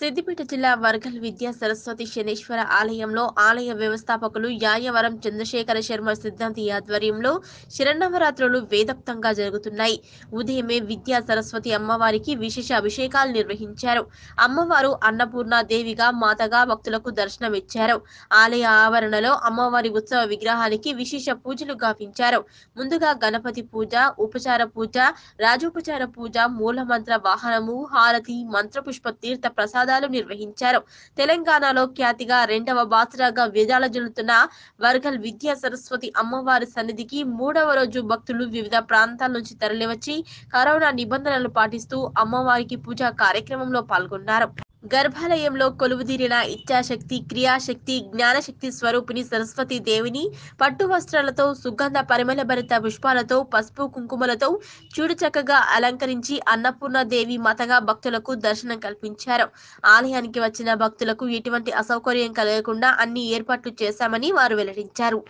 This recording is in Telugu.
సిద్దిపేట జిల్లా వర్గల్ విద్యా సరస్వతి శనేశ్వర ఆలయంలో ఆలయ వ్యవస్థాపకులు యాయవరం చంద్రశేఖర శర్మ సిద్ధాంతి ఆధ్వర్యంలో శరణవరాత్రులు వేదప్తంగా జరుగుతున్నాయి ఉదయమే విద్యా సరస్వతి అమ్మవారికి విశేష అభిషేకాలు నిర్వహించారు అమ్మవారు అన్నపూర్ణ దేవిగా మాతగా భక్తులకు దర్శనమిచ్చారు ఆలయ ఆవరణలో అమ్మవారి ఉత్సవ విగ్రహానికి విశేష పూజలు గావించారు ముందుగా గణపతి పూజ ఉపచార పూజ రాజోపచార పూజ మూలమంత్ర వాహనము హారతి మంత్రపుష్ప తీర్థ ప్రసాద నినాదాలు నిర్వహించారు తెలంగాణలో ఖ్యాతిగా రెండవ బాసరాగా విరాళజల్లుతున్న వర్గల్ విద్యా సరస్వతి అమ్మవారి సన్నిధికి మూడవ రోజు భక్తులు వివిధ ప్రాంతాల నుంచి తరలివచ్చి కరోనా నిబంధనలు పాటిస్తూ అమ్మవారికి పూజా కార్యక్రమంలో పాల్గొన్నారు గర్భాలయంలో కొలువుదీరిన ఇచ్ఛాశక్తి క్రియాశక్తి జ్ఞానశక్తి స్వరూపిణి సరస్వతి దేవిని పట్టు వస్త్రాలతో సుగంధ పరిమళభరిత పుష్పాలతో పసుపు కుంకుమలతో చూడు చక్కగా అలంకరించి అన్నపూర్ణ దేవి మతగా భక్తులకు దర్శనం కల్పించారు ఆలయానికి వచ్చిన భక్తులకు ఎటువంటి అసౌకర్యం కలగకుండా అన్ని ఏర్పాట్లు చేశామని వారు వెల్లడించారు